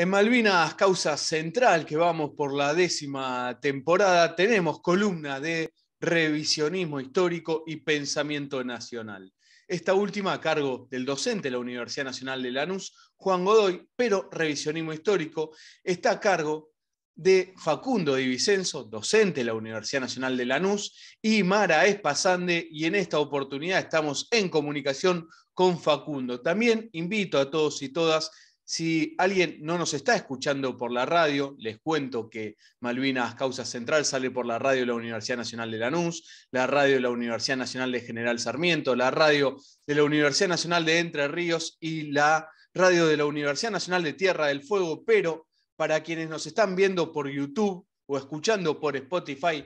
En Malvinas, causa central, que vamos por la décima temporada, tenemos columna de revisionismo histórico y pensamiento nacional. Esta última a cargo del docente de la Universidad Nacional de Lanús, Juan Godoy, pero revisionismo histórico está a cargo de Facundo Di Vicenzo, docente de la Universidad Nacional de Lanús, y Mara Espasande, y en esta oportunidad estamos en comunicación con Facundo. También invito a todos y todas si alguien no nos está escuchando por la radio, les cuento que Malvinas Causa Central sale por la radio de la Universidad Nacional de Lanús, la radio de la Universidad Nacional de General Sarmiento, la radio de la Universidad Nacional de Entre Ríos y la radio de la Universidad Nacional de Tierra del Fuego, pero para quienes nos están viendo por YouTube o escuchando por Spotify,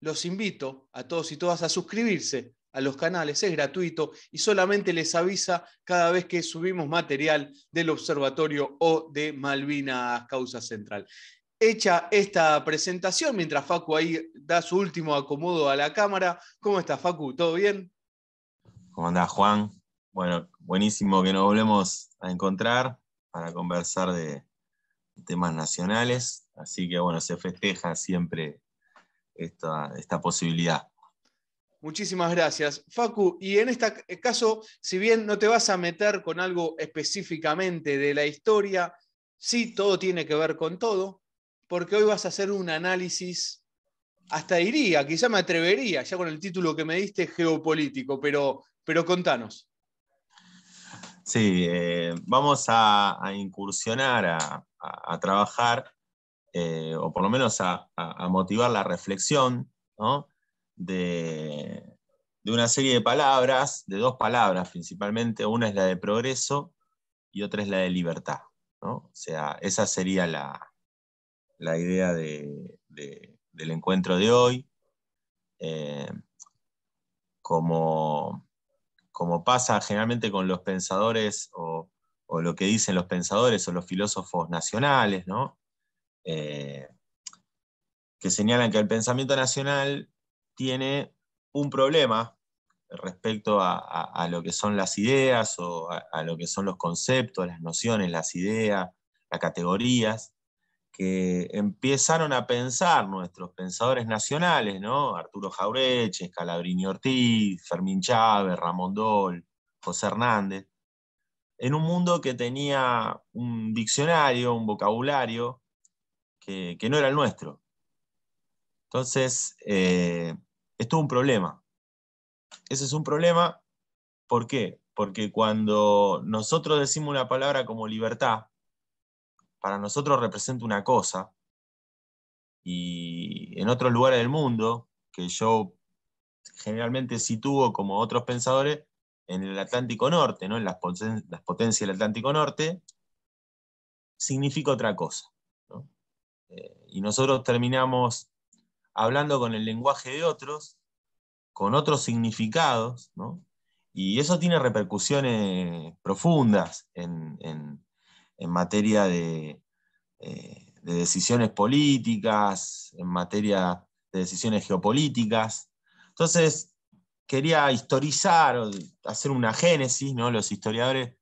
los invito a todos y todas a suscribirse a los canales, es gratuito y solamente les avisa cada vez que subimos material del observatorio o de Malvinas Causa Central. Hecha esta presentación, mientras Facu ahí da su último acomodo a la cámara, ¿cómo está Facu? ¿Todo bien? ¿Cómo andás Juan? Bueno, buenísimo que nos volvemos a encontrar para conversar de temas nacionales, así que bueno, se festeja siempre esta, esta posibilidad. Muchísimas gracias. Facu, y en este caso, si bien no te vas a meter con algo específicamente de la historia, sí todo tiene que ver con todo, porque hoy vas a hacer un análisis, hasta diría, quizá me atrevería, ya con el título que me diste, geopolítico, pero, pero contanos. Sí, eh, vamos a, incursionar, a, trabajar, eh, o por lo menos a motivar la reflexión, ¿no? de, una serie de palabras, de dos palabras principalmente, una es la de progreso y otra es la de libertad. O sea, esa sería la, idea del encuentro de hoy. Eh, como, como, pasa generalmente con los pensadores o, lo que dicen los pensadores o los filósofos nacionales, eh, que señalan que el pensamiento nacional tiene un problema respecto a, lo que son las ideas o a, lo que son los conceptos, las nociones, las ideas, las categorías, que empezaron a pensar nuestros pensadores nacionales, ¿no? Arturo Jaureche, Calabrini Ortiz, Fermín Chávez, Ramón Dol, José Hernández, en un mundo que tenía un diccionario, un vocabulario que, no era el nuestro. Entonces, eh, es un problema. Ese es un problema, ¿por qué? Porque cuando nosotros decimos una palabra como libertad, para nosotros representa una cosa, y en otros lugares del mundo, que yo generalmente sitúo como otros pensadores, en el Atlántico Norte, ¿no? en las, potencias del Atlántico Norte, significa otra cosa. Eh, y nosotros terminamos hablando con el lenguaje de otros, con otros significados, ¿no? y eso tiene repercusiones profundas en, materia eh, de, decisiones políticas, en materia de decisiones geopolíticas. Entonces, quería historizar, hacer una génesis, ¿no? los historiadores,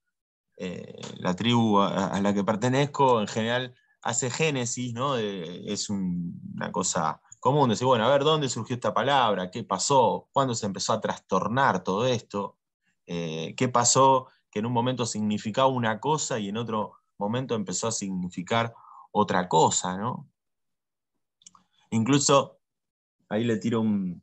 eh, la tribu a, la que pertenezco en general hace génesis, ¿no? es una cosa común, decir, bueno, a ver, ¿dónde surgió esta palabra? ¿Qué pasó? ¿Cuándo se empezó a trastornar todo esto? Eh, ¿Qué pasó que en un momento significaba una cosa y en otro momento empezó a significar otra cosa, Incluso, ahí le tiro un,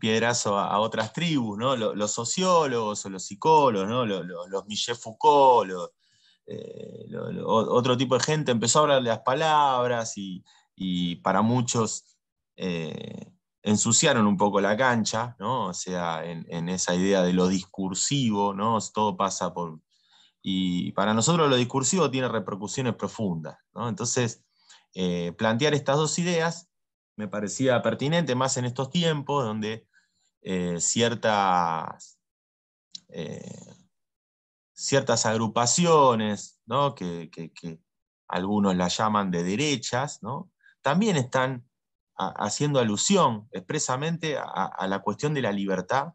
piedrazo a, otras tribus, Los, sociólogos o los psicólogos, Los, los, Michel Foucault, eh, otro tipo de gente empezó a hablar de las palabras y para muchos eh, ensuciaron un poco la cancha, ¿no? O sea, en, esa idea de lo discursivo, ¿no? Todo pasa por... Y para nosotros lo discursivo tiene repercusiones profundas, Entonces, eh, plantear estas dos ideas me parecía pertinente, más en estos tiempos donde eh, ciertas, ciertas agrupaciones, ¿no? que, algunos las llaman de derechas, ¿no? también están haciendo alusión expresamente a, la cuestión de la libertad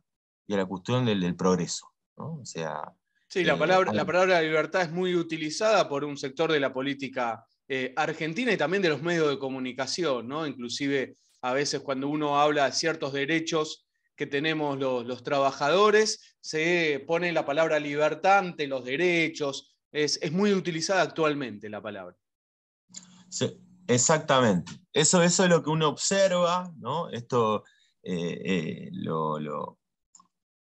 y a la cuestión del, progreso. O sea, sí, la, eh, palabra, la palabra libertad es muy utilizada por un sector de la política eh, argentina y también de los medios de comunicación, ¿no? inclusive a veces cuando uno habla de ciertos derechos que tenemos los, trabajadores, se pone la palabra libertante, los derechos, es, es muy utilizada actualmente la palabra. Sí, Exactamente. Eso, es lo que uno observa, ¿no? Esto eh, eh, lo,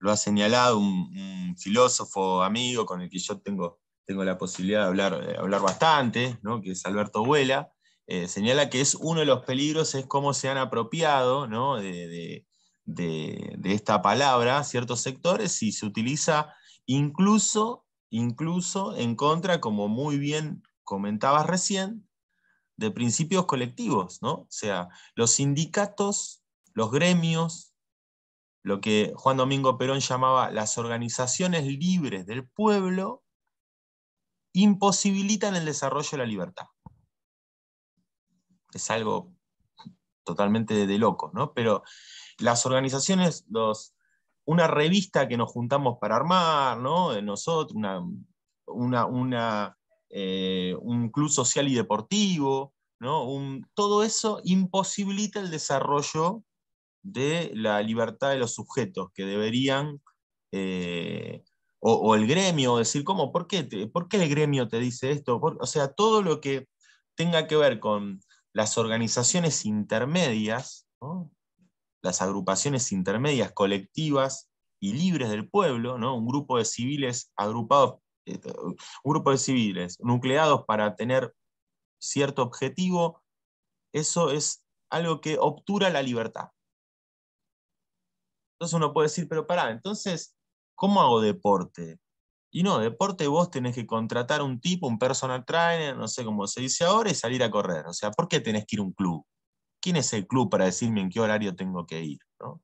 ha señalado un, filósofo amigo con el que yo tengo, tengo la posibilidad de hablar, hablar bastante, ¿no? que es Alberto Vuela, eh, señala que es uno de los peligros es cómo se han apropiado ¿no? de, de, esta palabra ciertos sectores y se utiliza incluso, incluso en contra, como muy bien comentabas recién, de principios colectivos, ¿no? O sea, los sindicatos, los gremios, lo que Juan Domingo Perón llamaba las organizaciones libres del pueblo, imposibilitan el desarrollo de la libertad. Es algo totalmente de, loco, ¿no? Pero las organizaciones, una revista que nos juntamos para armar, ¿no? Nosotros, una, una, una eh, un club social y deportivo, ¿no? todo eso imposibilita el desarrollo de la libertad de los sujetos que deberían, eh, o, el gremio, decir, ¿cómo? ¿Por qué, el gremio te dice esto? o sea, todo lo que tenga que ver con las organizaciones intermedias, las agrupaciones intermedias colectivas y libres del pueblo, ¿no? un grupo de civiles agrupados grupo de civiles nucleados para tener cierto objetivo, eso es algo que obtura la libertad. Entonces uno puede decir, pero pará, entonces, ¿cómo hago deporte? Y no, deporte vos tenés que contratar un tipo, un personal trainer, no sé cómo se dice ahora, y salir a correr. O sea, ¿por qué tenés que ir a un club? ¿Quién es el club para decirme en qué horario tengo que ir? ¿no?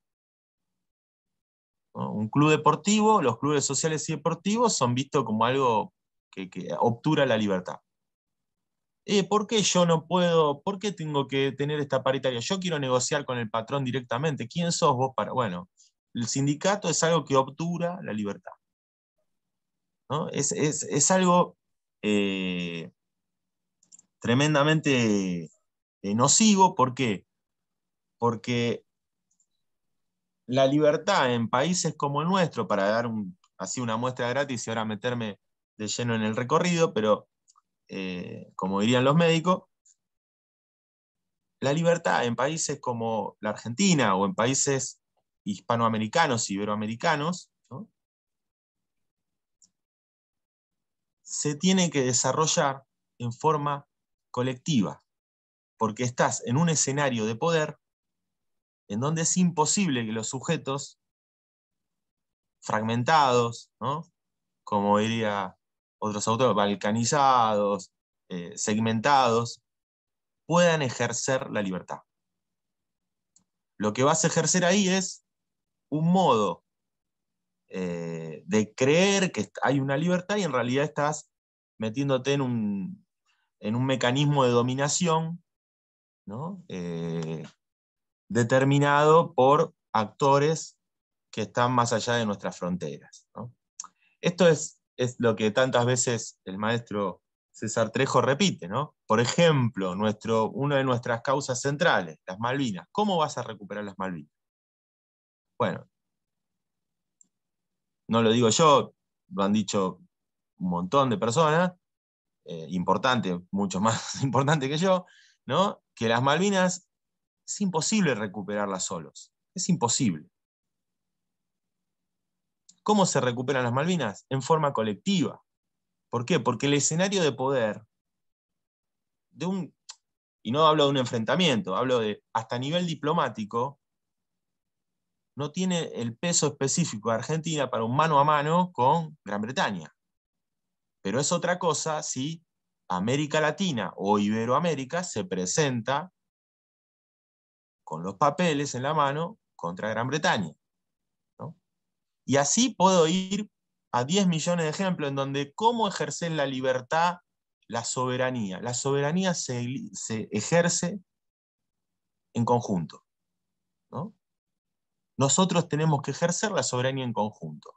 Un club deportivo, los clubes sociales y deportivos son vistos como algo que, obtura la libertad. Eh, ¿Por qué yo no puedo? ¿Por qué tengo que tener esta paritaria? Yo quiero negociar con el patrón directamente. ¿Quién sos vos para.? Bueno, el sindicato es algo que obtura la libertad. Es, algo eh, tremendamente eh, nocivo. ¿Por qué? Porque la libertad en países como el nuestro, para dar así una muestra gratis y ahora meterme de lleno en el recorrido, pero eh, como dirían los médicos, la libertad en países como la Argentina o en países hispanoamericanos, iberoamericanos, se tiene que desarrollar en forma colectiva, porque estás en un escenario de poder en donde es imposible que los sujetos fragmentados, como diría otros autores, balcanizados, eh, segmentados, puedan ejercer la libertad. Lo que vas a ejercer ahí es un modo eh, de creer que hay una libertad y en realidad estás metiéndote en un, en un mecanismo de dominación ¿no? Eh, determinado por actores que están más allá de nuestras fronteras. Esto es, lo que tantas veces el maestro César Trejo repite, ¿no? Por ejemplo, nuestro, una de nuestras causas centrales, las Malvinas. ¿Cómo vas a recuperar las Malvinas? Bueno, no lo digo yo, lo han dicho un montón de personas, eh, importante, mucho más importante que yo, ¿no? que las Malvinas es imposible recuperarlas solos. Es imposible. ¿Cómo se recuperan las Malvinas? En forma colectiva. ¿Por qué? Porque el escenario de poder, de un, y no hablo de un enfrentamiento, hablo de hasta nivel diplomático, no tiene el peso específico de Argentina para un mano a mano con Gran Bretaña. Pero es otra cosa si América Latina o Iberoamérica se presenta con los papeles en la mano contra Gran Bretaña. Y así puedo ir a 10 millones de ejemplos en donde cómo ejercer la libertad, la soberanía. La soberanía se, ejerce en conjunto. Nosotros tenemos que ejercer la soberanía en conjunto.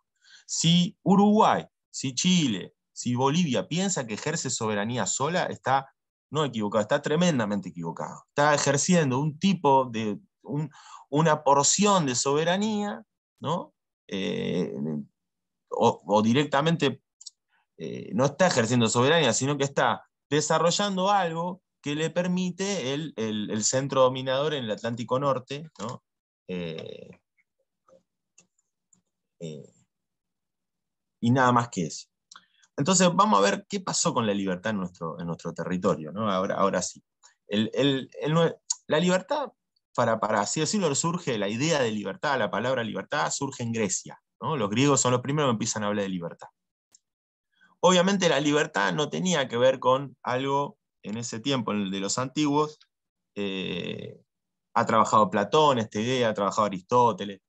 Si Uruguay, si Chile, si Bolivia piensa que ejerce soberanía sola, está no equivocado, está tremendamente equivocado. Está ejerciendo un tipo de, una porción de soberanía, ¿no? Eh, o, directamente eh, no está ejerciendo soberanía, sino que está desarrollando algo que le permite el, centro dominador en el Atlántico Norte, ¿no? Eh, y nada más que eso. Entonces vamos a ver qué pasó con la libertad en nuestro, territorio, ¿no? ahora, sí. la libertad, para, para así decirlo, surge la idea de libertad, la palabra libertad surge en Grecia. ¿no? Los griegos son los primeros que empiezan a hablar de libertad. Obviamente la libertad no tenía que ver con algo en ese tiempo, en el de los antiguos, eh, ha trabajado Platón esta idea, ha trabajado Aristóteles,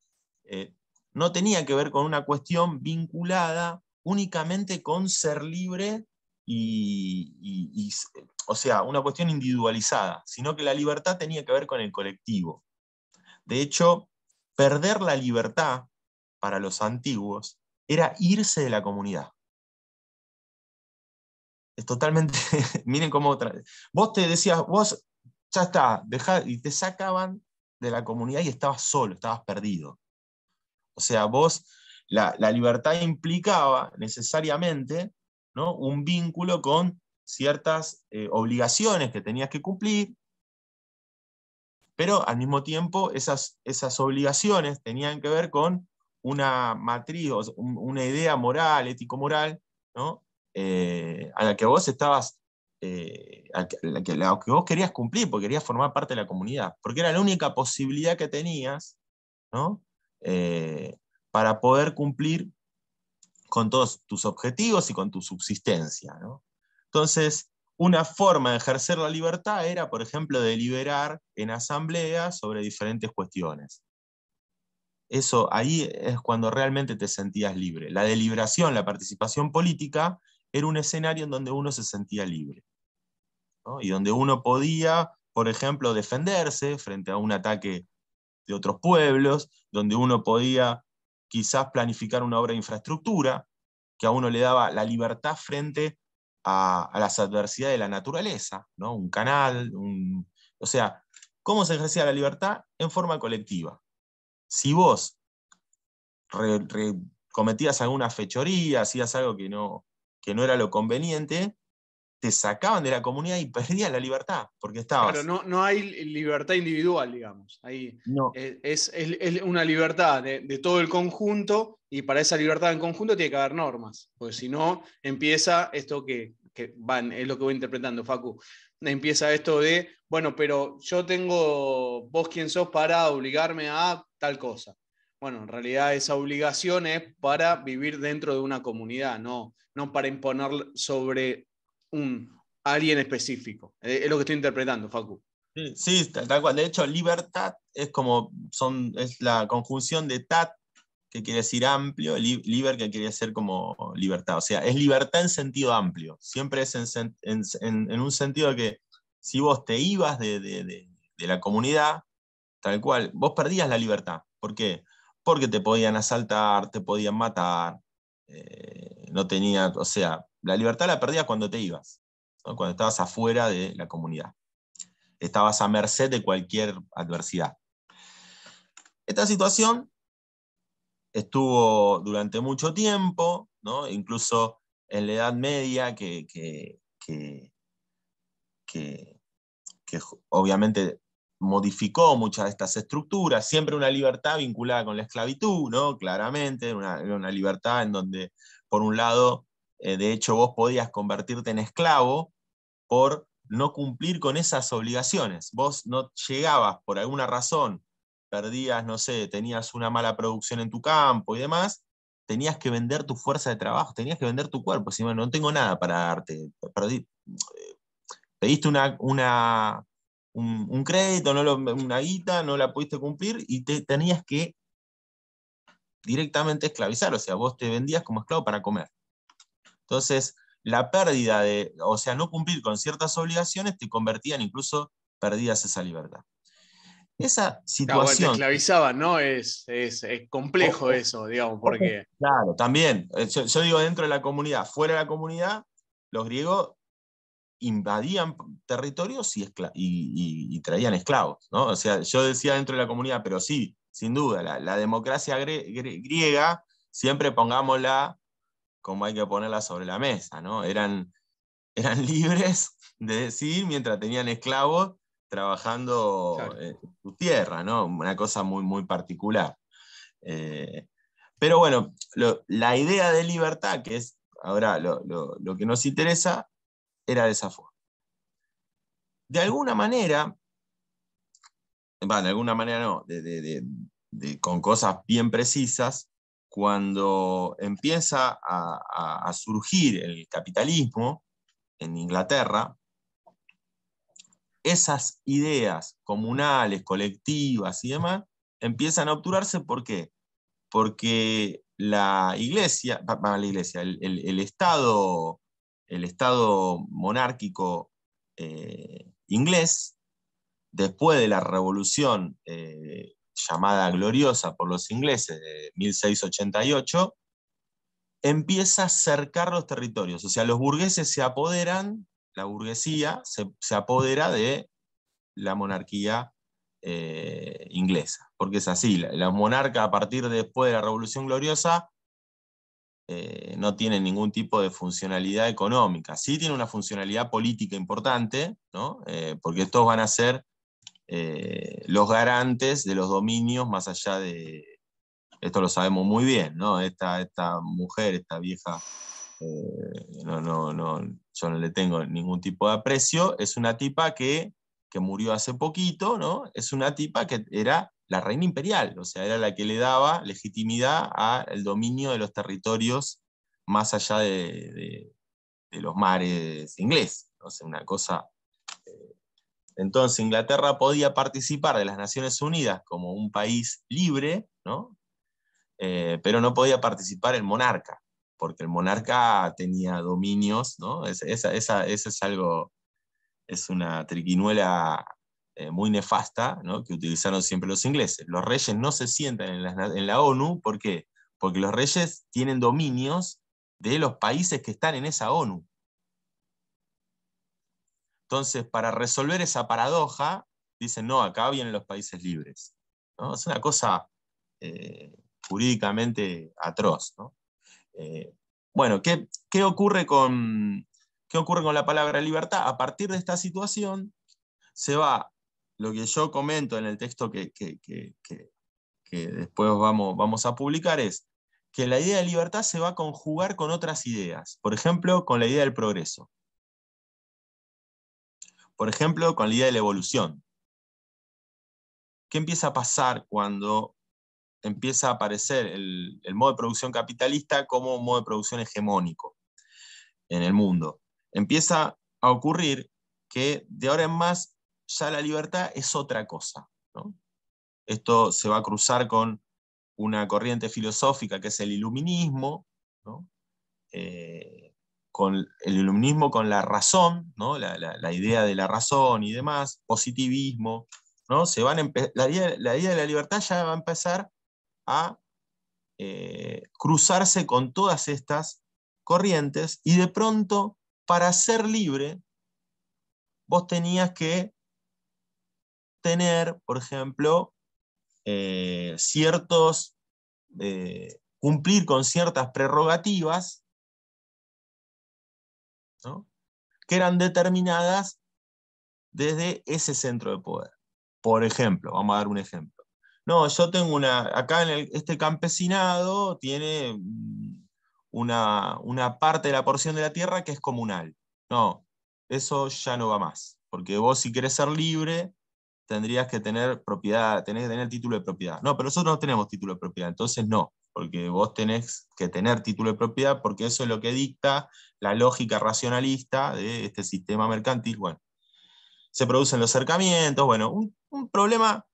eh, no tenía que ver con una cuestión vinculada únicamente con ser libre y, o sea, una cuestión individualizada, sino que la libertad tenía que ver con el colectivo. De hecho, perder la libertad para los antiguos era irse de la comunidad. Es totalmente, miren cómo otra, vos te decías, vos ya está, dejá, y te sacaban de la comunidad y estabas solo, estabas perdido. O sea, vos la, libertad implicaba necesariamente un vínculo con ciertas eh, obligaciones que tenías que cumplir, pero al mismo tiempo esas, obligaciones tenían que ver con una matriz, una idea moral, ético-moral, eh, a la que vos estabas, eh, la que, vos querías cumplir, porque querías formar parte de la comunidad, porque era la única posibilidad que tenías, ¿no? para poder cumplir con todos tus objetivos y con tu subsistencia. Entonces, una forma de ejercer la libertad era, por ejemplo, deliberar en asamblea sobre diferentes cuestiones. Eso ahí es cuando realmente te sentías libre. La deliberación, la participación política, era un escenario en donde uno se sentía libre. Y donde uno podía, por ejemplo, defenderse frente a un ataque de otros pueblos, donde uno podía quizás planificar una obra de infraestructura, que a uno le daba la libertad frente a, las adversidades de la naturaleza, ¿no? un canal, o sea, ¿cómo se ejercía la libertad? En forma colectiva. Si vos cometías alguna fechoría, hacías algo que no, que no era lo conveniente, te sacaban de la comunidad y perdían la libertad, porque estabas... Claro, no, no hay libertad individual, digamos. Ahí no. Eh, es, es, una libertad de, todo el conjunto y para esa libertad en conjunto tiene que haber normas, porque si no, empieza esto que, que van, es lo que voy interpretando, Facu, empieza esto de, bueno, pero yo tengo, vos quién sos para obligarme a tal cosa. Bueno, en realidad esa obligación es para vivir dentro de una comunidad, no, no para imponer sobre un alguien específico. Eh, es lo que estoy interpretando, Facu. Sí, tal cual. De hecho, libertad es como son, es la conjunción de tat, que quiere decir amplio, liber, que quiere decir como libertad. O sea, es libertad en sentido amplio. Siempre es en, un sentido que si vos te ibas de, la comunidad, tal cual, vos perdías la libertad. ¿Por qué? Porque te podían asaltar, te podían matar, eh, no tenías, o sea, la libertad la perdías cuando te ibas, cuando estabas afuera de la comunidad. Estabas a merced de cualquier adversidad. Esta situación estuvo durante mucho tiempo, ¿no? incluso en la Edad Media, que, obviamente modificó muchas de estas estructuras, siempre una libertad vinculada con la esclavitud, ¿no? claramente, una, una libertad en donde, por un lado, eh, de hecho, vos podías convertirte en esclavo por no cumplir con esas obligaciones. Vos no llegabas por alguna razón, perdías, no sé, tenías una mala producción en tu campo y demás, tenías que vender tu fuerza de trabajo, tenías que vender tu cuerpo. Si no tengo nada para darte, eh, pediste una, una un, crédito, no una guita, no la pudiste cumplir y te tenías que directamente esclavizar, o sea, vos te vendías como esclavo para comer. Entonces, la pérdida de, o sea, no cumplir con ciertas obligaciones te convertían incluso perdidas esa libertad. Esa ah, situación... Claro, te esclavizaban, ¿no? Es, es, complejo eso, digamos, porque... Claro, también. Eh, yo, digo dentro de la comunidad, fuera de la comunidad, los griegos invadían territorios y, traían esclavos, ¿no? O sea, yo decía dentro de la comunidad, pero sí, sin duda, la, democracia griega, siempre pongámosla como hay que ponerla sobre la mesa, ¿no? Eran, eran libres de decir mientras tenían esclavos trabajando eh, en su tierra, ¿no? Una cosa muy, muy particular. Eh, pero bueno, la idea de libertad, que es ahora lo, que nos interesa, era de esa forma. De alguna manera, de alguna manera no, de, con cosas bien precisas, cuando empieza a, surgir el capitalismo en Inglaterra, esas ideas comunales, colectivas y demás, empiezan a obturarse. ¿Por qué? Porque la iglesia, la iglesia el, estado, el estado monárquico eh, inglés, después de la revolución eh, llamada gloriosa por los ingleses de 1688, empieza a cercar los territorios. O sea, los burgueses se apoderan, la burguesía se, apodera de la monarquía eh, inglesa, porque es así, los monarcas a partir de después de la Revolución Gloriosa eh, no tienen ningún tipo de funcionalidad económica, sí tiene una funcionalidad política importante, eh, porque estos van a ser eh, los garantes de los dominios más allá de, esto lo sabemos muy bien, ¿no? Esta, esta mujer, esta vieja, eh, no, no, no, yo no le tengo ningún tipo de aprecio, es una tipa que, que murió hace poquito, ¿no? Es una tipa que era la reina imperial, o sea, era la que le daba legitimidad al dominio de los territorios más allá de, los mares ingleses. O sea, una cosa eh, entonces Inglaterra podía participar de las Naciones Unidas como un país libre, ¿no? Eh, pero no podía participar el monarca, porque el monarca tenía dominios, ¿no? esa, es algo, es una triquinuela eh, muy nefasta ¿no? que utilizaron siempre los ingleses. Los reyes no se sientan en la, en la ONU, ¿por qué? Porque los reyes tienen dominios de los países que están en esa ONU. Entonces, para resolver esa paradoja, dicen, no, acá vienen los países libres. Es una cosa eh, jurídicamente atroz. Eh, bueno, ¿qué, ocurre con, ¿qué ocurre con la palabra libertad? A partir de esta situación se va lo que yo comento en el texto que, que después vamos, vamos a publicar es que la idea de libertad se va a conjugar con otras ideas, por ejemplo, con la idea del progreso. Por ejemplo, con la idea de la evolución. ¿Qué empieza a pasar cuando empieza a aparecer el, modo de producción capitalista como modo de producción hegemónico en el mundo? Empieza a ocurrir que de ahora en más ya la libertad es otra cosa. Esto se va a cruzar con una corriente filosófica que es el iluminismo, eh, con el iluminismo con la razón, la, idea de la razón y demás, positivismo, ¿no? Se van la, idea, de la libertad ya va a empezar a eh, cruzarse con todas estas corrientes y de pronto, para ser libre, vos tenías que tener, por ejemplo, eh, ciertos, eh, cumplir con ciertas prerrogativas que eran determinadas desde ese centro de poder. Por ejemplo, vamos a dar un ejemplo. No, yo tengo una, acá en este campesinado tiene una, una parte de la porción de la tierra que es comunal. No, eso ya no va más, porque vos si querés ser libre, tendrías que tener propiedad, tenés que tener título de propiedad. No, pero nosotros no tenemos título de propiedad, entonces no porque vos tenés que tener título de propiedad, porque eso es lo que dicta la lógica racionalista de este sistema mercantil. Bueno, se producen los cercamientos, bueno, un, problema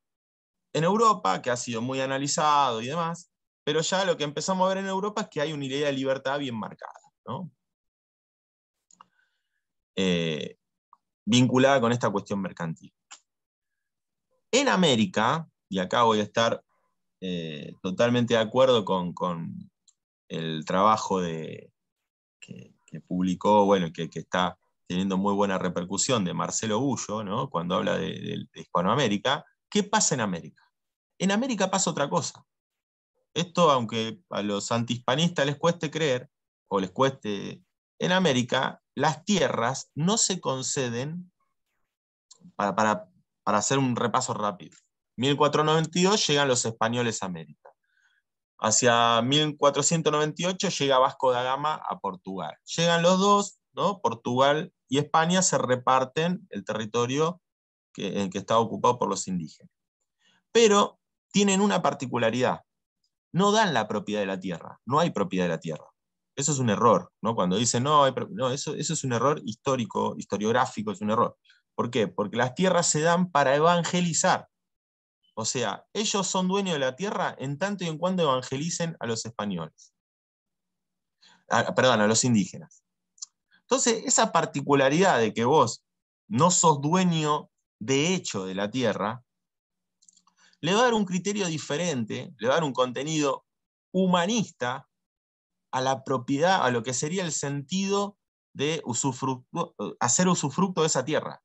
en Europa que ha sido muy analizado y demás, pero ya lo que empezamos a ver en Europa es que hay una idea de libertad bien marcada, ¿no? Eh, vinculada con esta cuestión mercantil. En América, y acá voy a estar eh, totalmente de acuerdo con, el trabajo que, publicó, bueno, que, que, está teniendo muy buena repercusión de Marcelo Bullo, ¿no? cuando habla de, Hispanoamérica. ¿Qué pasa en América? En América pasa otra cosa. Esto, aunque a los antihispanistas les cueste creer, o les cueste, en América las tierras no se conceden, para hacer un repaso rápido, 1492 llegan los españoles a América. Hacia 1498 llega Vasco da Gama a Portugal. Llegan los dos, ¿no? Portugal y España se reparten el territorio que, está que ocupado por los indígenas. Pero tienen una particularidad. No dan la propiedad de la tierra. No hay propiedad de la tierra. Eso es un error, ¿no? Cuando dicen, no, eso, eso es un error histórico, historiográfico, es un error. ¿Por qué? Porque las tierras se dan para evangelizar. O sea, ellos son dueños de la tierra en tanto y en cuanto evangelicen a los españoles. Ah, perdón, a los indígenas. Entonces, esa particularidad de que vos no sos dueño de hecho de la tierra, le va a dar un criterio diferente, le va a dar un contenido humanista a la propiedad, a lo que sería el sentido de hacer usufructo de esa tierra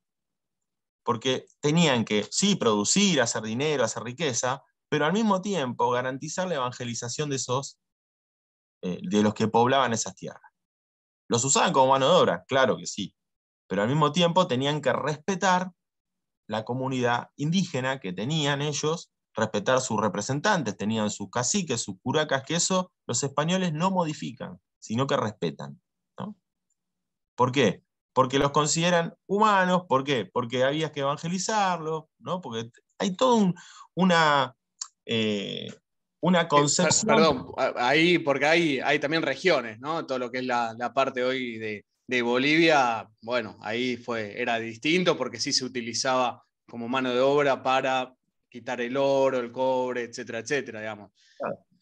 porque tenían que, sí, producir, hacer dinero, hacer riqueza, pero al mismo tiempo garantizar la evangelización de esos, eh, de los que poblaban esas tierras. Los usaban como mano de obra, claro que sí, pero al mismo tiempo tenían que respetar la comunidad indígena que tenían ellos, respetar sus representantes, tenían sus caciques, sus curacas, que eso los españoles no modifican, sino que respetan. ¿Por qué? porque los consideran humanos, ¿por qué? Porque había que evangelizarlos, ¿no? Porque hay toda una, eh, una eh, concepción. Perdón, ahí, porque hay, hay también regiones, ¿no? Todo lo que es la, parte hoy de, Bolivia, bueno, ahí fue, era distinto porque sí se utilizaba como mano de obra para quitar el oro, el cobre, etcétera, etcétera, digamos.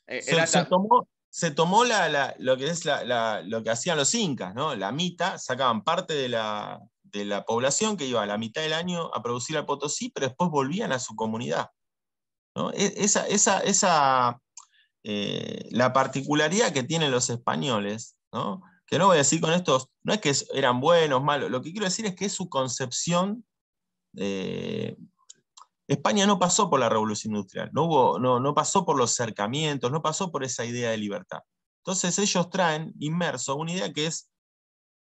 Eh, se, tomó, se tomó la, lo, que es lo que hacían los incas, ¿no? La mitad, sacaban parte de la, población que iba a la mitad del año a producir al Potosí, pero después volvían a su comunidad. E, esa, esa, eh, la particularidad que tienen los españoles, ¿no? que no voy a decir con estos, no es que eran buenos, malos, lo que quiero decir es que es su concepción eh, España no pasó por la revolución industrial, no, hubo, no, pasó por los cercamientos, no pasó por esa idea de libertad. Entonces ellos traen inmerso una idea que es,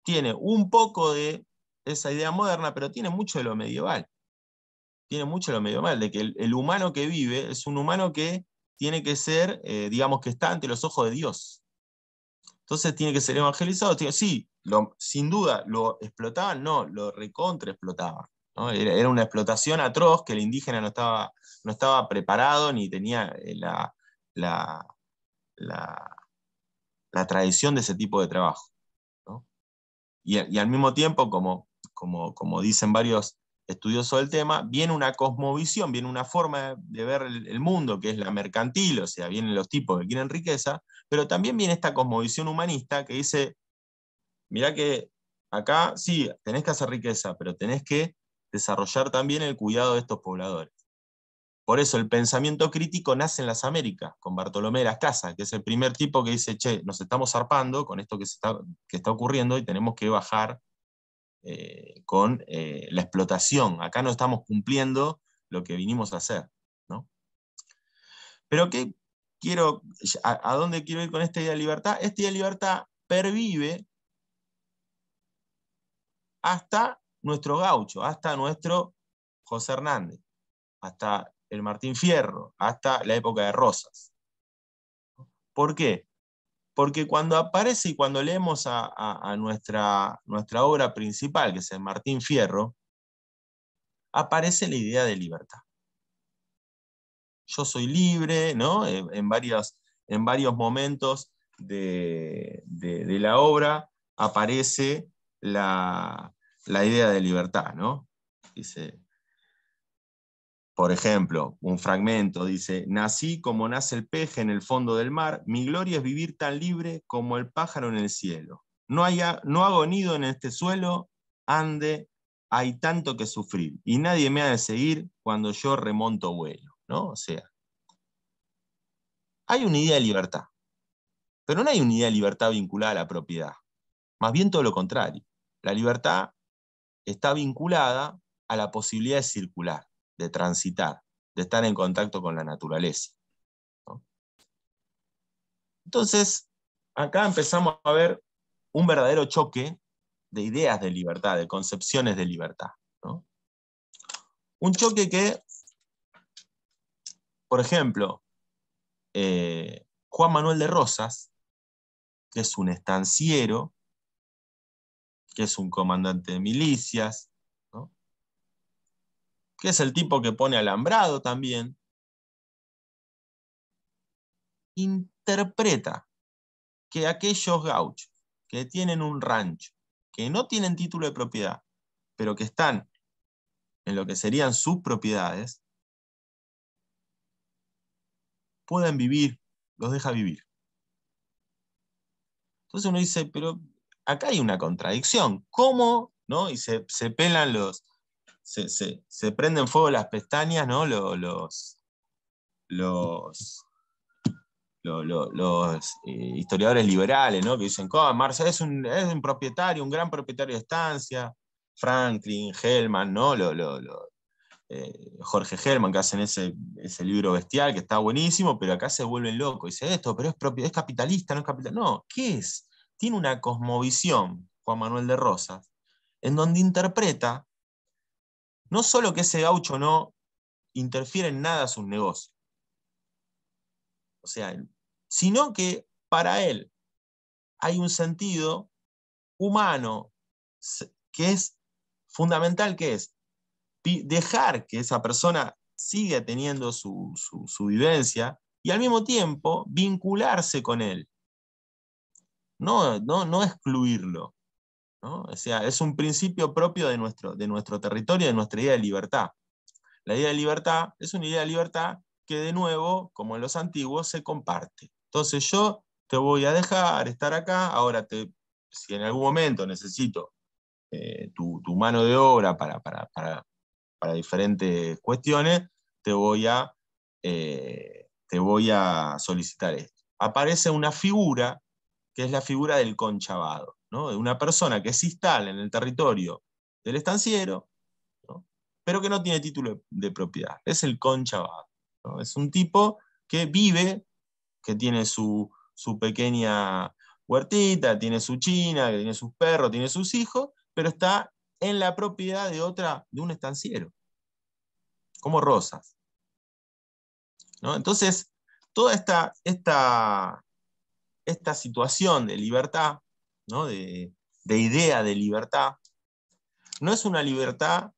tiene un poco de esa idea moderna, pero tiene mucho de lo medieval. Tiene mucho de lo medieval, de que el, humano que vive es un humano que tiene que ser, eh, digamos que está ante los ojos de Dios. Entonces tiene que ser evangelizado. Sí, sin duda, ¿lo explotaban? No, lo recontra explotaban. Era, una explotación atroz que el indígena no estaba, no estaba preparado ni tenía eh, la, la, la, tradición de ese tipo de trabajo. Y, al mismo tiempo, como, como, dicen varios estudiosos del tema, viene una cosmovisión, viene una forma de ver el, el mundo, que es la mercantil, o sea, vienen los tipos que quieren riqueza, pero también viene esta cosmovisión humanista que dice, mirá que acá sí, tenés que hacer riqueza, pero tenés que desarrollar también el cuidado de estos pobladores. Por eso el pensamiento crítico nace en las Américas, con Bartolomé de las Casas, que es el primer tipo que dice, che, nos estamos zarpando con esto que, está, ocurriendo y tenemos que bajar eh, con eh, la explotación. Acá no estamos cumpliendo lo que vinimos a hacer. Pero ¿qué quiero, a, dónde quiero ir con esta idea de libertad? Esta idea de libertad pervive hasta nuestro gaucho, hasta nuestro José Hernández, hasta el Martín Fierro, hasta la época de Rosas. ¿Por qué? Porque cuando aparece y cuando leemos a, nuestra, nuestra obra principal, que es el Martín Fierro, aparece la idea de libertad. Yo soy libre, ¿no? En, en varios momentos de, la obra aparece la, la idea de libertad, ¿no? Dice, por ejemplo, un fragmento dice, nací como nace el peje en el fondo del mar, mi gloria es vivir tan libre como el pájaro en el cielo. No, haya, no hago nido en este suelo, ande, hay tanto que sufrir y nadie me ha de seguir cuando yo remonto vuelo, ¿no? O sea, hay una idea de libertad, pero no hay una idea de libertad vinculada a la propiedad, más bien todo lo contrario. La libertad está vinculada a la posibilidad de circular, de transitar, de estar en contacto con la naturaleza. Entonces, acá empezamos a ver un verdadero choque de ideas de libertad, de concepciones de libertad. Un choque que, por ejemplo, eh, Juan Manuel de Rosas, que es un estanciero que es un comandante de milicias, que es el tipo que pone alambrado también, interpreta que aquellos gauchos que tienen un rancho, que no tienen título de propiedad, pero que están en lo que serían sus propiedades, puedan vivir, los deja vivir. Entonces uno dice, pero acá hay una contradicción. ¿Cómo? ¿no? Y se, pelan los. Se, se, prenden fuego las pestañas, ¿no? Los. Los. los, eh, historiadores liberales, ¿no? Que dicen, oh, Marx es un, propietario, un gran propietario de estancia, Franklin, Hellman, ¿no? Lo, lo, eh, Jorge Hellman, que hacen ese, ese, libro bestial, que está buenísimo, pero acá se vuelven locos. dicen esto, pero es, propio, capitalista, no No, ¿qué es? tiene una cosmovisión, Juan Manuel de Rosas, en donde interpreta no solo que ese gaucho no interfiere en nada a su negocio, o sea, sino que para él hay un sentido humano que es fundamental, que es dejar que esa persona siga teniendo su, su vivencia y al mismo tiempo vincularse con él, no, excluirlo. O sea, es un principio propio de nuestro, de nuestro territorio, de nuestra idea de libertad. La idea de libertad es una idea de libertad que de nuevo, como en los antiguos, se comparte. Entonces yo te voy a dejar estar acá, ahora te, si en algún momento necesito eh, tu, mano de obra para, para, diferentes cuestiones, te voy, a, eh, te voy a solicitar esto. Aparece una figura que es la figura del conchavado, ¿no? de una persona que se instala en el territorio del estanciero, pero que no tiene título de propiedad. Es el conchavado. Es un tipo que vive, que tiene su, pequeña huertita, tiene su china, que tiene sus perros, tiene sus hijos, pero está en la propiedad de otra, de un estanciero, como Rosas. Entonces, toda esta, esta, esta situación de libertad, ¿no? de, idea de libertad, no es una libertad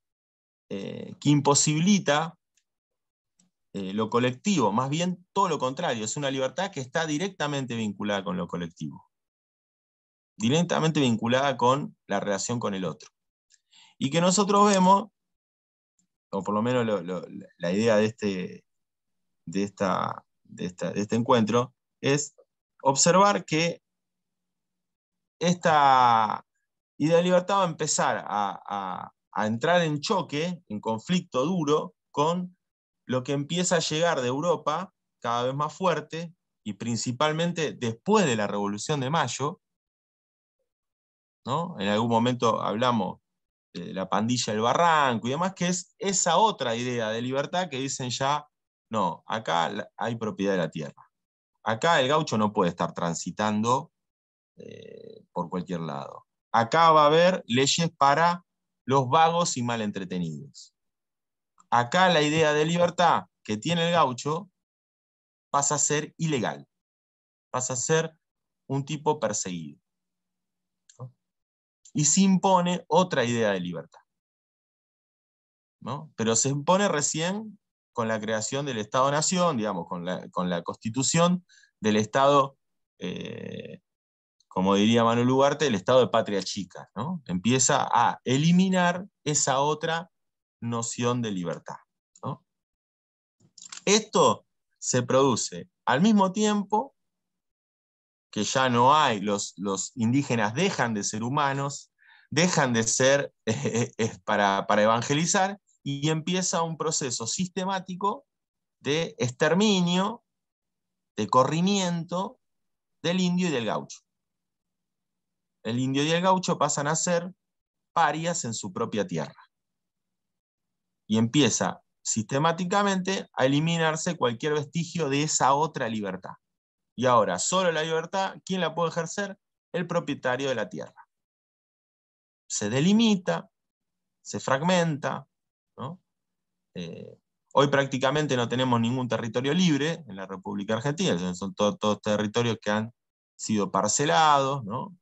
eh, que imposibilita eh, lo colectivo, más bien todo lo contrario, es una libertad que está directamente vinculada con lo colectivo, directamente vinculada con la relación con el otro. Y que nosotros vemos, o por lo menos la idea de este, de, de, de este encuentro, es observar que esta idea de libertad va a empezar a, entrar en choque, en conflicto duro, con lo que empieza a llegar de Europa cada vez más fuerte y principalmente después de la Revolución de Mayo, ¿no? en algún momento hablamos de la pandilla del barranco y demás, que es esa otra idea de libertad que dicen ya, no, acá hay propiedad de la tierra. Acá el gaucho no puede estar transitando eh, por cualquier lado. Acá va a haber leyes para los vagos y mal entretenidos. Acá la idea de libertad que tiene el gaucho pasa a ser ilegal, pasa a ser un tipo perseguido. Y se impone otra idea de libertad. ¿no? Pero se impone recién con la creación del Estado-Nación, digamos, con la, constitución del Estado, eh, como diría Manuel Ugarte, el Estado de patria chica, ¿no? Empieza a eliminar esa otra noción de libertad. Esto se produce al mismo tiempo que ya no hay, los, los indígenas dejan de ser humanos, dejan de ser eh, eh, para evangelizar, y empieza un proceso sistemático de exterminio, de corrimiento del indio y del gaucho. El indio y el gaucho pasan a ser parias en su propia tierra. Y empieza sistemáticamente a eliminarse cualquier vestigio de esa otra libertad. Y ahora, solo la libertad, ¿quién la puede ejercer? El propietario de la tierra. Se delimita, se fragmenta, eh, hoy prácticamente no tenemos ningún territorio libre en la República Argentina, son todos territorios que han sido parcelados, ¿no?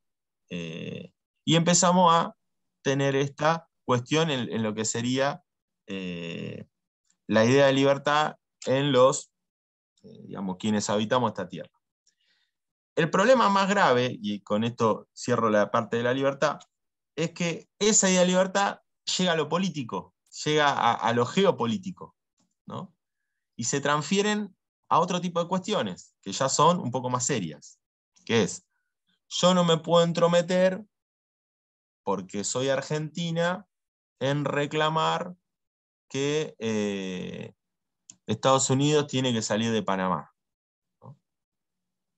Eh, y empezamos a tener esta cuestión en, lo que sería eh, la idea de libertad en los, digamos, quienes habitamos esta tierra. El problema más grave, y con esto cierro la parte de la libertad, es que esa idea de libertad llega a lo político llega a, lo geopolítico, ¿no? Y se transfieren a otro tipo de cuestiones, que ya son un poco más serias, que es, yo no me puedo entrometer porque soy argentina en reclamar que eh, Estados Unidos tiene que salir de Panamá.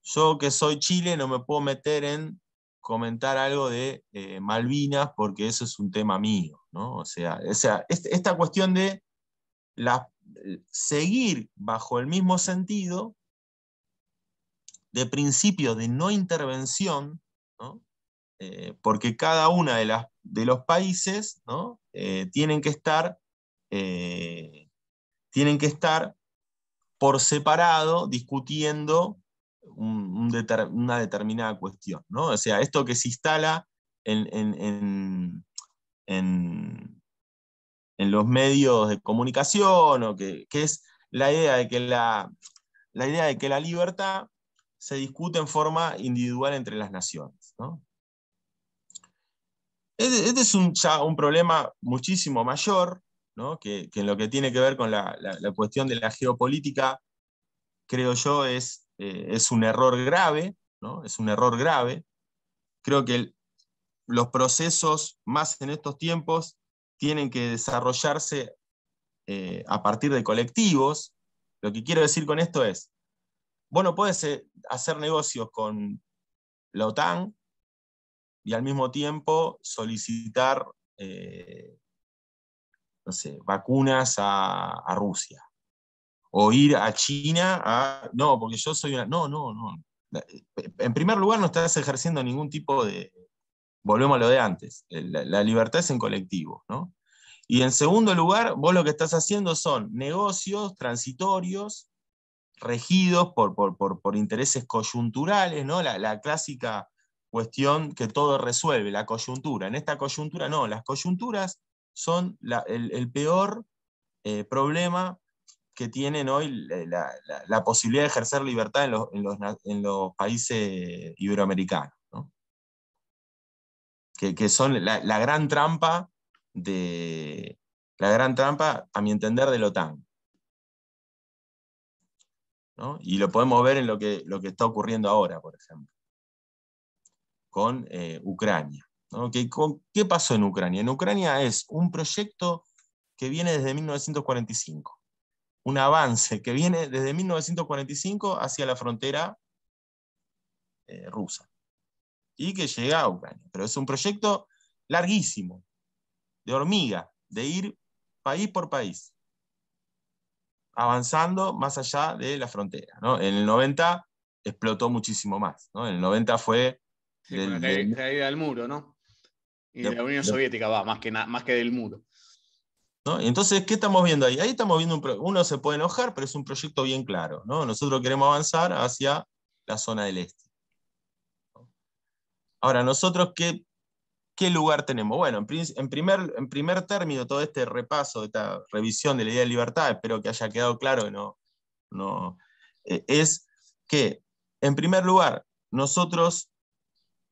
Yo que soy Chile no me puedo meter en comentar algo de eh, Malvinas porque eso es un tema mío, ¿no? O sea, este, esta cuestión de la, seguir bajo el mismo sentido de principio de no intervención, ¿no? Eh, porque cada una de, de los países ¿no? Eh, tienen que estar, tienen que estar por separado discutiendo una determinada cuestión. O sea, esto que se instala en, los medios de comunicación, o que, es la idea, de que la, idea de que la libertad se discute en forma individual entre las naciones. Este, este es un, un problema muchísimo mayor, que, en lo que tiene que ver con la, cuestión de la geopolítica, creo yo, es eh, es un error grave, ¿no? Es un error grave. Creo que los procesos, más en estos tiempos, tienen que desarrollarse eh, a partir de colectivos. Lo que quiero decir con esto es, bueno, puede puedes eh, hacer negocios con la OTAN y al mismo tiempo solicitar, vacunas a Rusia o ir a China a, no, porque yo soy una, no, no, no. En primer lugar, no estás ejerciendo ningún tipo de, volvemos a lo de antes, la, libertad es en colectivo, ¿no? Y en segundo lugar, vos lo que estás haciendo son negocios transitorios regidos por, por, intereses coyunturales, ¿no? La, clásica cuestión que todo resuelve, la coyuntura. En esta coyuntura no, las coyunturas son el, peor eh, problema que tienen hoy eh, la, posibilidad de ejercer libertad en los, países iberoamericanos, que, son la, gran trampa de la gran trampa, a mi entender, de la OTAN. ¿no? Y lo podemos ver en lo que, lo que está ocurriendo ahora, por ejemplo, con eh, Ucrania. ¿Qué pasó en Ucrania? En Ucrania es un proyecto que viene desde 1945 un avance que viene desde 1945 hacia la frontera eh, rusa y que llega a Ucrania. Pero es un proyecto larguísimo, de hormiga, de ir país por país, avanzando más allá de la frontera. En el 90 explotó muchísimo más. En el 90 fue... la caída del muro, ¿no? Y la Unión Soviética, va, más que, más que del muro. Entonces, ¿qué estamos viendo ahí? Ahí estamos viendo, un uno se puede enojar, pero es un proyecto bien claro. Nosotros queremos avanzar hacia la zona del este. Ahora, ¿nosotros qué, qué, lugar tenemos? Bueno, en, primer, en primer término, todo este repaso, esta revisión de la idea de libertad, espero que haya quedado claro no, no e, es que, en primer lugar, nosotros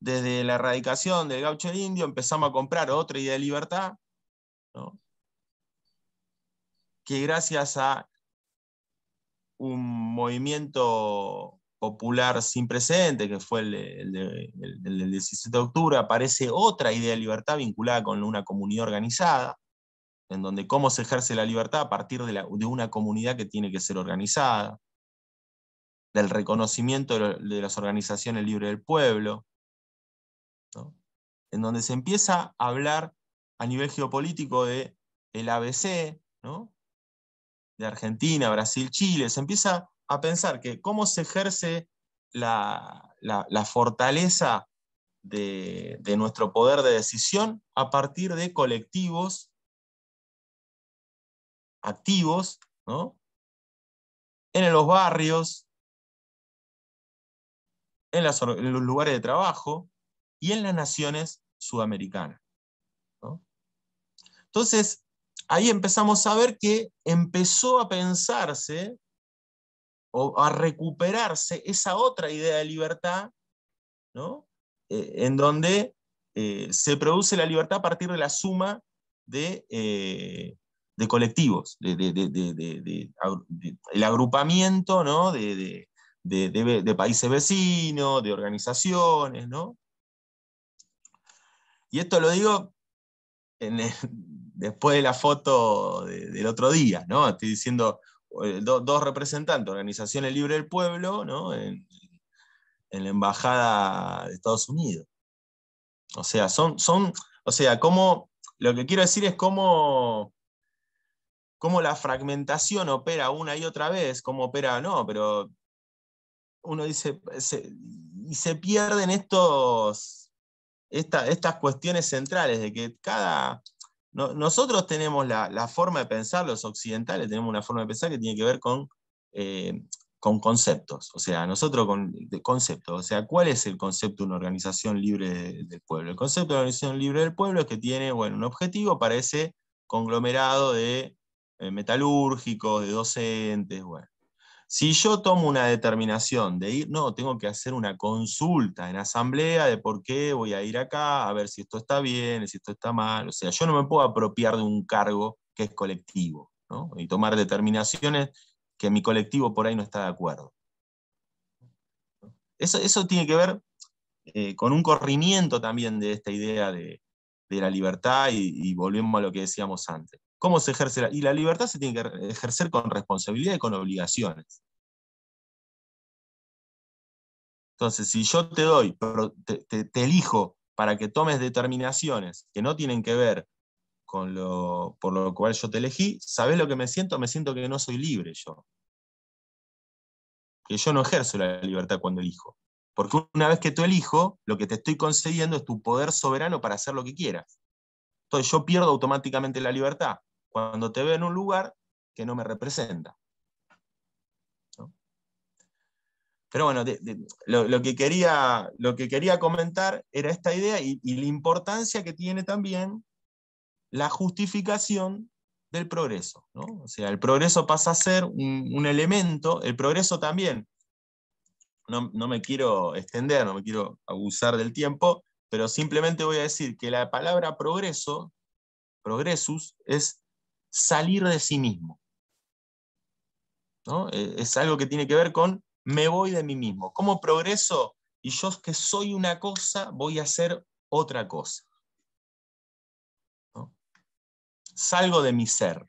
desde la erradicación del gaucho del indio empezamos a comprar otra idea de libertad, ¿no? que gracias a un movimiento popular sin precedente, que fue el, del 17 de octubre, aparece otra idea de libertad vinculada con una comunidad organizada, en donde cómo se ejerce la libertad a partir de, una comunidad que tiene que ser organizada, del reconocimiento de, las organizaciones libres del pueblo, en donde se empieza a hablar a nivel geopolítico de el ABC, ¿no? de Argentina, Brasil, Chile, se empieza a pensar que cómo se ejerce la, fortaleza de, nuestro poder de decisión a partir de colectivos activos, en los barrios, en, los lugares de trabajo y en las naciones sudamericanas. Entonces, ahí empezamos a ver que empezó a pensarse o a recuperarse esa otra idea de libertad, ¿no? Eh, en donde eh, se produce la libertad a partir de la suma de, eh, colectivos, de, el agrupamiento ¿no? de, países vecinos, de organizaciones. ¿no? Y esto lo digo en, después de la foto del otro día, ¿no? Estoy diciendo eh, dos representantes, Organizaciones Libre del Pueblo, ¿no? En, la Embajada de Estados Unidos. O sea, son, son o sea, cómo, lo que quiero decir es cómo, cómo la fragmentación opera una y otra vez, cómo opera, no, pero uno dice, y se pierden estos, estas cuestiones centrales de que cada, nosotros tenemos la, forma de pensar, los occidentales tenemos una forma de pensar que tiene que ver con, eh, con conceptos, o sea, nosotros con conceptos, o sea, ¿cuál es el concepto de una organización libre del pueblo? El concepto de una organización libre del pueblo es que tiene, bueno, un objetivo para ese conglomerado de eh, metalúrgicos, de docentes, bueno. Si yo tomo una determinación de ir, no, tengo que hacer una consulta en asamblea de por qué voy a ir acá, a ver si esto está bien, si esto está mal. O sea, yo no me puedo apropiar de un cargo que es colectivo ¿no? y tomar determinaciones que mi colectivo por ahí no está de acuerdo. Eso, eso tiene que ver eh, con un corrimiento también de esta idea de, la libertad y volvemos a lo que decíamos antes. ¿Cómo se ejerce? Y la libertad se tiene que ejercer con responsabilidad y con obligaciones. Entonces, si yo te doy, te, elijo para que tomes determinaciones que no tienen que ver con lo por lo cual yo te elegí, ¿sabes lo que me siento? Me siento que no soy libre yo. Que yo no ejerzo la libertad cuando elijo. Porque una vez que tú elijo, lo que te estoy concediendo es tu poder soberano para hacer lo que quieras. Entonces yo pierdo automáticamente la libertad cuando te veo en un lugar que no me representa. Pero bueno, lo, que quería, lo que quería comentar era esta idea y, la importancia que tiene también la justificación del progreso. O sea, el progreso pasa a ser un, elemento, el progreso también. No, no, me quiero extender, no me quiero abusar del tiempo, pero simplemente voy a decir que la palabra progreso, progresus, es salir de sí mismo. ¿no? E, es algo que tiene que ver con me voy de mí mismo. ¿Cómo progreso? Y yo que soy una cosa, voy a ser otra cosa. Salgo de mi ser.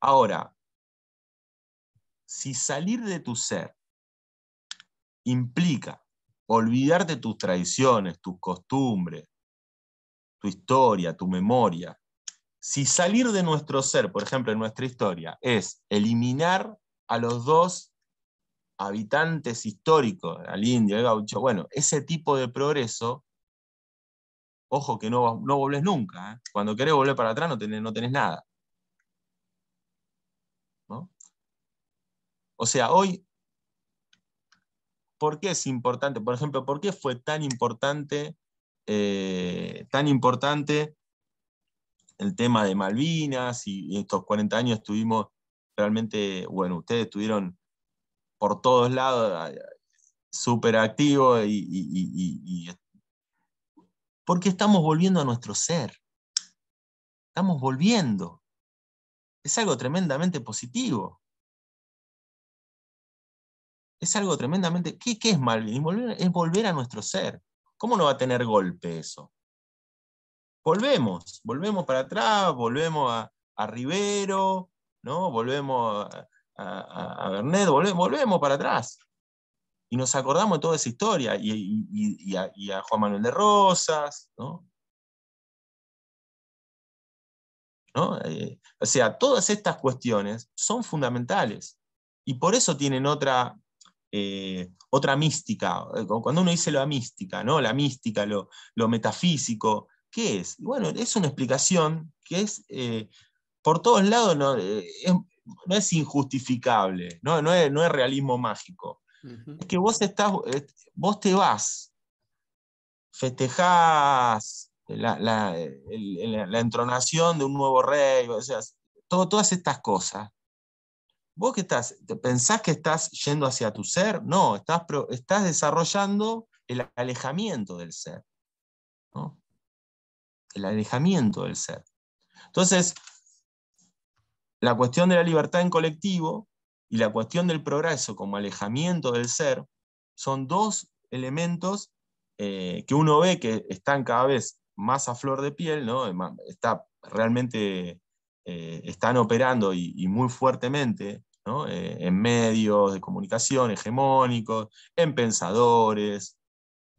Ahora, si salir de tu ser implica olvidarte tus tradiciones, tus costumbres, tu historia, tu memoria, si salir de nuestro ser, por ejemplo, en nuestra historia, es eliminar a los dos habitantes históricos, al indio, al gaucho, bueno, ese tipo de progreso, ojo que no, no volvés nunca. ¿eh? Cuando querés volver para atrás no tenés, no nada. O sea, hoy, ¿por qué es importante? Por ejemplo, ¿por qué fue tan importante, eh, tan importante el tema de Malvinas y, estos 40 años estuvimos realmente, bueno, ustedes estuvieron por todos lados súper activos y, porque estamos volviendo a nuestro ser. Estamos volviendo. Es algo tremendamente positivo. Es algo tremendamente... ¿Qué, qué es Malvinas? Es volver a nuestro ser. ¿Cómo no va a tener golpe eso? volvemos, volvemos para atrás, volvemos a, a Rivero, ¿no? volvemos a, a, Bernet, volvemos, para atrás. Y nos acordamos de toda esa historia, y, a, Juan Manuel de Rosas, ¿no? Eh, o sea, todas estas cuestiones son fundamentales y por eso tienen otra, eh, otra mística. Cuando uno dice la mística, ¿no? la mística, lo metafísico, ¿Qué es? Bueno, es una explicación que es, eh, por todos lados, no, eh, es, injustificable, no, es, realismo mágico. Es que vos, estás, eh, vos te vas, festejás la, entronación de un nuevo rey, o sea, todas estas cosas. ¿Vos qué estás? ¿Pensás que estás yendo hacia tu ser? No, estás, estás desarrollando el alejamiento del ser el alejamiento del ser. Entonces, la cuestión de la libertad en colectivo y la cuestión del progreso como alejamiento del ser son dos elementos eh, que uno ve que están cada vez más a flor de piel, Está realmente eh, están operando y, muy fuertemente eh, en medios de comunicación hegemónicos, en pensadores,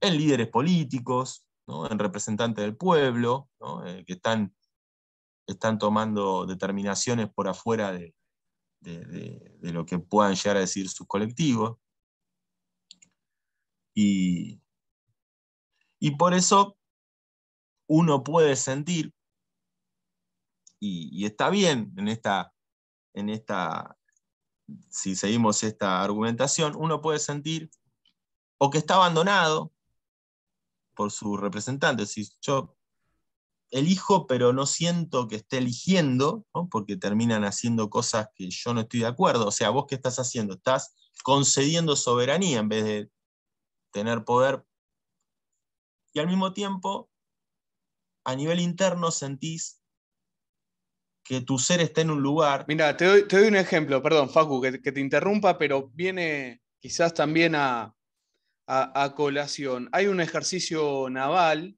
en líderes políticos, en representantes del pueblo, eh, que están, están tomando determinaciones por afuera de, lo que puedan llegar a decir sus colectivos. Y, por eso uno puede sentir, y, y está bien en esta, en esta, si seguimos esta argumentación, uno puede sentir o que está abandonado, por su representante. Si yo elijo, pero no siento que esté eligiendo, porque terminan haciendo cosas que yo no estoy de acuerdo. O sea, vos qué estás haciendo? Estás concediendo soberanía en vez de tener poder. Y al mismo tiempo, a nivel interno sentís que tu ser está en un lugar. Mira, te, doy, un ejemplo, perdón, Facu, que te interrumpa, pero viene quizás también a, a, colación. Hay un ejercicio naval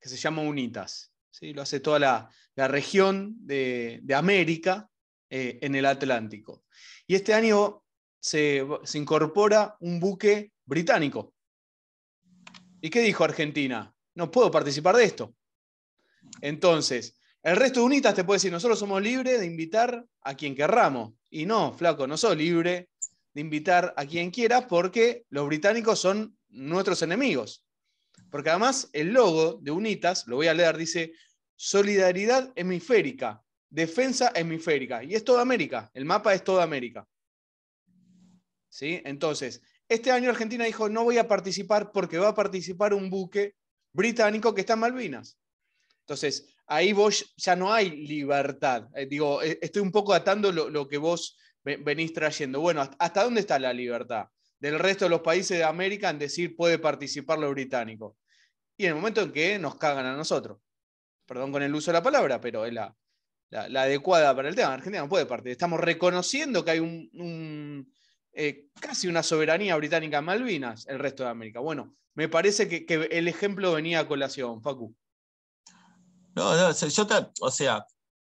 que se llama UNITAS, ¿sí? lo hace toda la, región de, América eh, en el Atlántico. Y este año se, incorpora un buque británico. ¿Y qué dijo Argentina? No puedo participar de esto. Entonces, el resto de UNITAS te puede decir, nosotros somos libres de invitar a quien querramos. Y no, flaco, no soy libre invitar a quien quiera porque los británicos son nuestros enemigos. Porque además el logo de UNITAS, lo voy a leer, dice Solidaridad Hemisférica, Defensa Hemisférica. Y es toda América, el mapa es toda América. ¿Sí? Entonces, este año Argentina dijo, no voy a participar porque va a participar un buque británico que está en Malvinas. Entonces, ahí vos ya no hay libertad. Eh, digo, eh, estoy un poco atando lo, lo que vos venís trayendo. Bueno, ¿hasta dónde está la libertad del resto de los países de América en decir puede participar lo británico? Y en el momento en que nos cagan a nosotros, perdón con el uso de la palabra, pero es la, adecuada para el tema. Argentina no puede partir. Estamos reconociendo que hay un, eh, casi una soberanía británica en Malvinas, el resto de América. Bueno, me parece que, el ejemplo venía a colación, Facu. No, no, yo, o sea,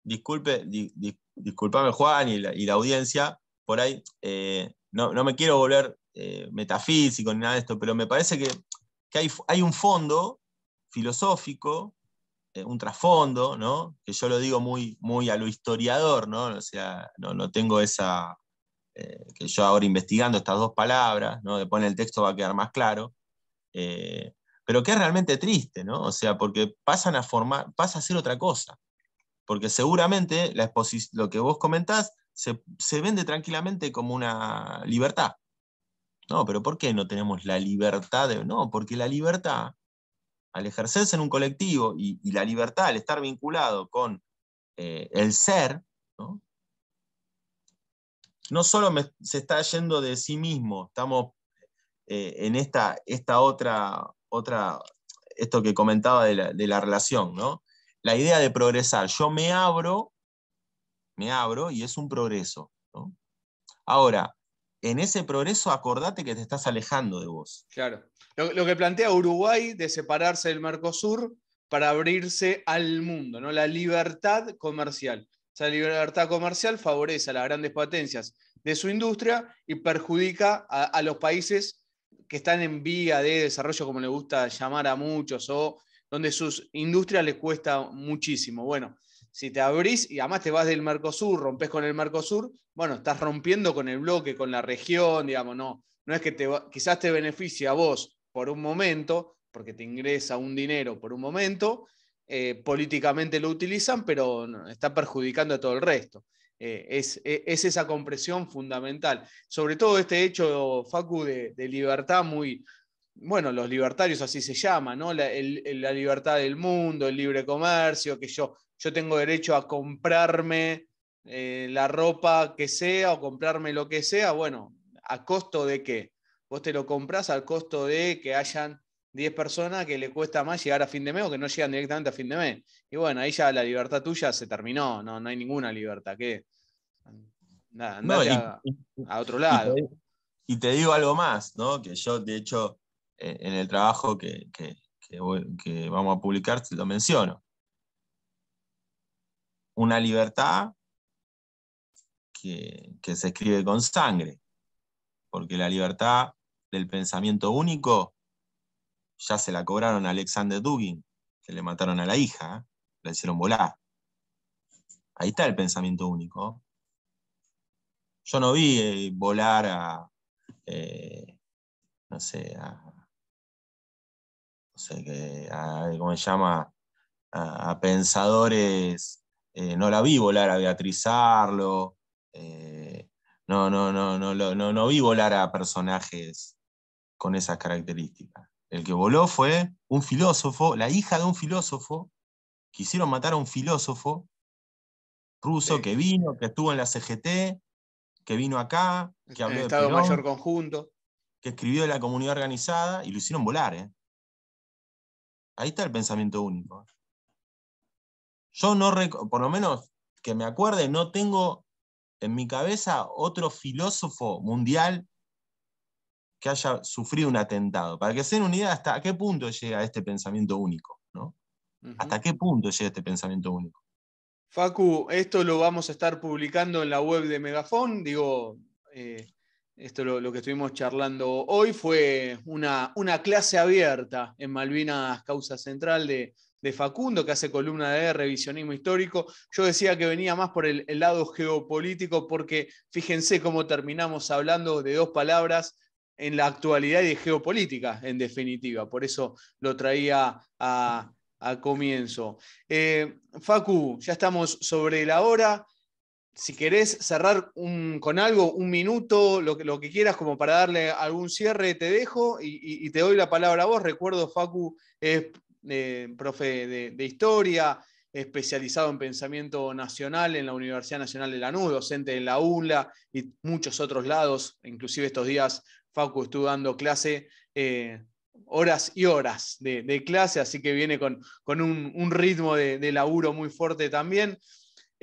disculpe, disculpe disculpame Juan y la, audiencia, por ahí eh, no, me quiero volver eh, metafísico ni nada de esto, pero me parece que, hay, hay, un fondo filosófico, eh, un trasfondo, que yo lo digo muy, muy a lo historiador, ¿no? sea, no, tengo esa, que yo ahora investigando estas dos palabras, ¿no? después en el texto va a quedar más claro, pero que es realmente triste, o sea, porque pasan a formar, pasa a ser otra cosa porque seguramente la lo que vos comentás se, vende tranquilamente como una libertad. No, pero ¿por qué no tenemos la libertad de.? No, porque la libertad, al ejercerse en un colectivo y, la libertad al estar vinculado con eh, el ser, ¿no? no solo se está yendo de sí mismo, estamos eh, en esta, esta otra, otra, esto que comentaba de la relación, ¿no? la idea de progresar. Yo me abro, me abro y es un progreso. Ahora, en ese progreso acordate que te estás alejando de vos. Claro. Lo, que plantea Uruguay de separarse del Mercosur para abrirse al mundo, ¿no? La libertad comercial. Esa libertad comercial favorece a las grandes potencias de su industria y perjudica a, a los países que están en vía de desarrollo, como le gusta llamar a muchos, o donde sus industrias les cuesta muchísimo. Bueno, si te abrís y además te vas del Mercosur, rompes con el Mercosur, bueno, estás rompiendo con el bloque, con la región, digamos, no, no es que te, quizás te beneficie a vos por un momento, porque te ingresa un dinero por un momento, eh, políticamente lo utilizan, pero está perjudicando a todo el resto. Eh, e, es, esa compresión fundamental. Sobre todo este hecho, Facu, de, de libertad muy, bueno, los libertarios así se llama, ¿no? La, libertad del mundo, el libre comercio, que yo, yo tengo derecho a comprarme eh, la ropa que sea o comprarme lo que sea, bueno, ¿a costo de qué? Vos te lo compras al costo de que hayan 10 personas que le cuesta más llegar a fin de mes o que no llegan directamente a fin de mes. Y bueno, ahí ya la libertad tuya se terminó, no, no hay ninguna libertad. ¿Qué? Nada, a, otro lado. y te digo algo más, ¿no? Que yo, de hecho, eh, en el trabajo que, vamos a publicar lo menciono. Una libertad que, se escribe con sangre, porque la libertad del pensamiento único ya se la cobraron a Alexander Dugin, que le mataron a la hija, ¿eh? la hicieron volar. Ahí está el pensamiento único. Yo no vi eh, volar a, no sé, a, que, a, se llama? A, pensadores, eh, no la vi volar a Beatriz Arlo, eh, no, no, no, no, no, no, vi volar a personajes con esas características. El que voló fue un filósofo, la hija de un filósofo, quisieron matar a un filósofo ruso que vino, que estuvo en la CGT, que vino acá, que habló Mayor Conjunto, que escribió de la comunidad organizada y lo hicieron volar. ¿eh? Ahí está el pensamiento único. Yo no, por lo menos que me acuerde, no tengo en mi cabeza otro filósofo mundial que haya sufrido un atentado. Para que se den una idea hasta qué punto llega este pensamiento único, ¿no? ¿Hasta qué punto llega este pensamiento único? Facu, esto lo vamos a estar publicando en la web de Megafon. digo, eh, esto lo, lo que estuvimos charlando hoy fue una, una clase abierta en Malvinas Causa Central de, Facundo, que hace columna de revisionismo histórico. Yo decía que venía más por el, lado geopolítico, porque fíjense cómo terminamos hablando de dos palabras en la actualidad y de geopolítica, en definitiva. Por eso lo traía a, comienzo. Eh, Facu, ya estamos sobre la hora si querés cerrar con algo, un minuto, lo que, lo que quieras, como para darle algún cierre, te dejo y, te doy la palabra a vos. Recuerdo, Facu es eh, profe de, historia, especializado en pensamiento nacional en la Universidad Nacional de Lanús, docente en la ULA y muchos otros lados. Inclusive estos días Facu estuvo dando clase. Eh, horas y horas de, clase, así que viene con, un, ritmo de, de laburo muy fuerte también.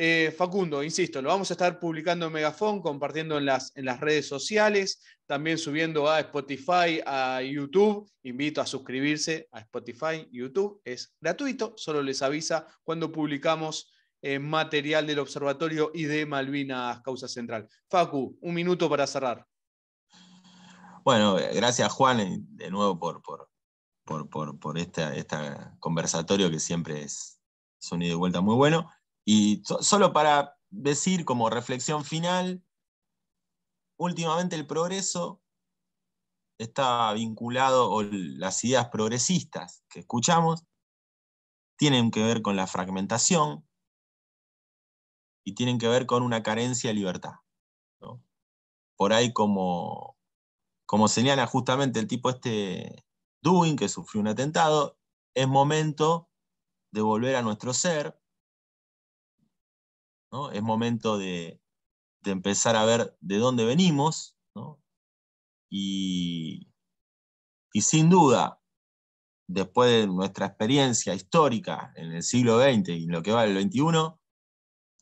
Eh, Facundo, insisto, lo vamos a estar publicando en Megafon, compartiendo en las, en las redes sociales, también subiendo a Spotify, a YouTube. Invito a suscribirse a Spotify, YouTube. Es gratuito, solo les avisa cuando publicamos eh, material del observatorio y de Malvinas Causa Central. Facu, un minuto para cerrar. Bueno, gracias Juan de nuevo por, por, este esta conversatorio que siempre es, sonido de y vuelta muy bueno. Y solo para decir como reflexión final, últimamente el progreso está vinculado, o las ideas progresistas que escuchamos, tienen que ver con la fragmentación y tienen que ver con una carencia de libertad. Por ahí como, señala justamente el tipo este Dewey, que sufrió un atentado, es momento de volver a nuestro ser, es momento de, empezar a ver de dónde venimos, y, sin duda, después de nuestra experiencia histórica en el siglo XX y en lo que va el XXI,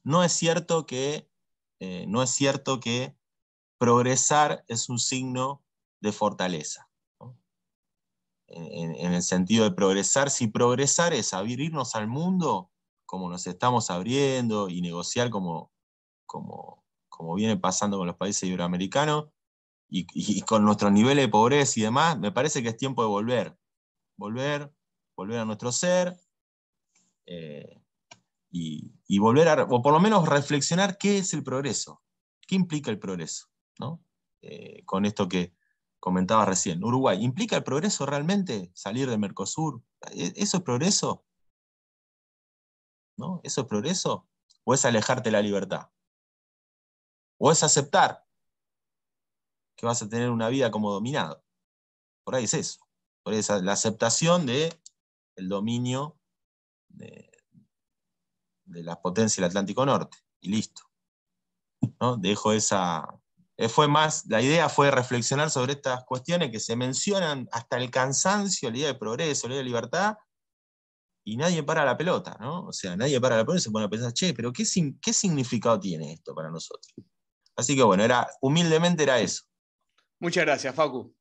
no es cierto que, eh, no es cierto que progresar es un signo de fortaleza. En, en, el sentido de progresar, si progresar es abrirnos al mundo, como nos estamos abriendo y negociar como, como, viene pasando con los países iberoamericanos y, con nuestros niveles de pobreza y demás, me parece que es tiempo de volver, volver, volver a nuestro ser eh, y, volver a, o por lo menos reflexionar qué es el progreso, qué implica el progreso, ¿no? Eh, con esto que comentaba recién, Uruguay, ¿implica el progreso realmente salir de Mercosur? ¿E, ¿Eso es progreso? ¿no? ¿Eso es progreso? ¿O es alejarte de la libertad? ¿O es aceptar que vas a tener una vida como dominado? Por ahí es eso. Por ahí es la aceptación del el dominio de, de las potencias del Atlántico Norte. Y listo. ¿No? Dejo esa... Eh, fue más, la idea fue reflexionar sobre estas cuestiones que se mencionan hasta el cansancio, la idea de progreso, la idea de libertad, y nadie para la pelota, ¿no? O sea, nadie para la pelota y se pone a pensar, che, pero ¿qué, qué significado tiene esto para nosotros? Así que bueno, era, humildemente era eso. Muchas gracias, Facu.